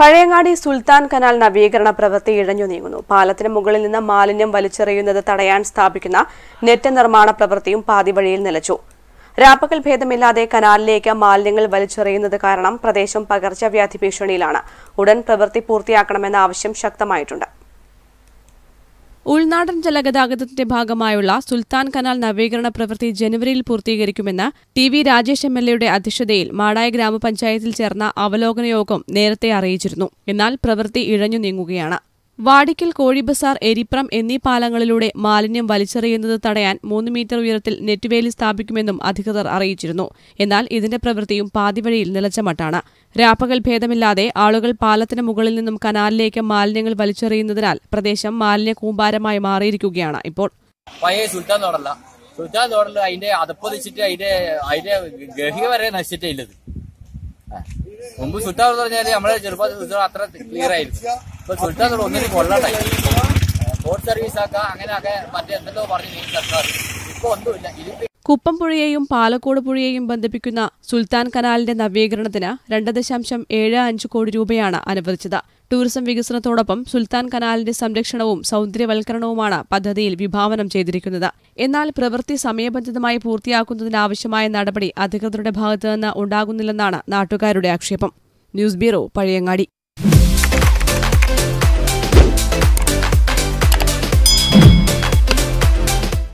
പഴയങ്ങാടി സുൽത്താൻ canal നവീകരണ പ്രവൃത്തി ഇഴഞ്ഞു നീങ്ങുന്നു പാലത്തിന് മുകളിൽ നിന്ന് മാലിന്യം വലിച്ചെറിയുന്നത് തടയാൻ സ്ഥാപിക്കുന്ന നെറ്റ് നിർമ്മാണ പ്രവൃത്തിയും പാതിവഴിയിൽ നിലച്ചു രാപ്പകൽ ഭേദമില്ലാതെ കനാലിലേക്ക് മാലിന്യങ്ങൾ വലിച്ചെറിയുന്നത് കാരണം പ്രദേശം പകർച്ചവ്യാധി ഭീഷണിയിലാണ് ഉടൻ പ്രവൃത്തി പൂർത്തിയാക്കണമെന്ന ആവശ്യം ശക്തമായിട്ടുണ്ട് ഉൾനാടൻ ജലഗതാഗതത്തിന്റെ ഭാഗമായുള്ള സുൽത്താൻ കനാൽ നവീകരണ പ്രവൃത്തി ജനുവരിയിൽ പൂർത്തീകരിക്കുമെന്ന് T V Rajesh M L എയുടെ അധ്യക്ഷതയിൽ മാടായ ഗ്രാമപഞ്ചായത്തിൽ ചേർന്ന അവലോകന യോഗം നേരത്തെ അറിയിച്ചിരുന്നു എന്നാൽ പ്രവൃത്തി ഇഴഞ്ഞു നീങ്ങുകയാണ് വാടിക്കൽ കോഴിബസാർ എരിപ്രം എന്നീ പാലങ്ങളിലൂടെ മാലിന്യം വലിച്ചെറിയുന്നത് തടയാൻ മൂന്ന് മീറ്റർ ഉയരത്തിൽ നെറ്റ്വേലി സ്ഥാപിക്കുമെന്നും അധികൃതർ അറിയിച്ചിരുന്നു എന്നാൽ ഇതിന്റെ പ്രവൃത്തിയും പാതിവഴിയിൽ നിലച്ചമട്ടാണ് രാപ്പകൽ ഭേദമില്ലാതെ ആളുകൾ പാലത്തിന് മുകളിൽ നിന്നും കനാലിലേക്ക് മാലിന്യങ്ങൾ വലിച്ചെറിയുന്നതിനാൽ പ്രദേശം മാലിന്യ കൂമ്പാരമായി മാറിയിരിക്കുകയാണ് ഇപ്പോൾ അതിന്റെ അതിന്റെ വരെ മുമ്പ് പറഞ്ഞാല് നമ്മുടെ ചെറുപ്പത്തിൽ അത്ര ക്ലിയർ ആയിരുന്നു ഇപ്പൊ ചുരുട്ടാത്തോട് ഒന്നിനും കൊള്ളട്ടെ ബോട്ട് സർവീസ് ആക്കാം അങ്ങനെയൊക്കെ മറ്റെന്തെല്ലോ പറഞ്ഞു സർക്കാർ ഇപ്പൊ ഒന്നുമില്ല ഇതിപ്പോ കുപ്പം പുഴയെയും പാലക്കോട് പുഴയെയും ബന്ധിപ്പിക്കുന്ന സുൽത്താൻ കനാലിന്റെ നവീകരണത്തിന് രണ്ട് ദശാംശം ഏഴ് അഞ്ച് കോടി രൂപയാണ് അനുവദിച്ചത് ടൂറിസം വികസനത്തോടൊപ്പം സുൽത്താൻ കനാലിന്റെ സംരക്ഷണവും സൌന്ദര്യവൽക്കരണവുമാണ് പദ്ധതിയിൽ വിഭാവനം ചെയ്തിരിക്കുന്നത് എന്നാൽ പ്രവൃത്തി സമയബന്ധിതമായി പൂർത്തിയാക്കുന്നതിനാവശ്യമായ നടപടി അധികൃതരുടെ ഭാഗത്തുനിന്ന് ഉണ്ടാകുന്നില്ലെന്നാണ് നാട്ടുകാരുടെ ആക്ഷേപം ന്യൂസ് ബ്യൂറോ പഴയങ്ങാടി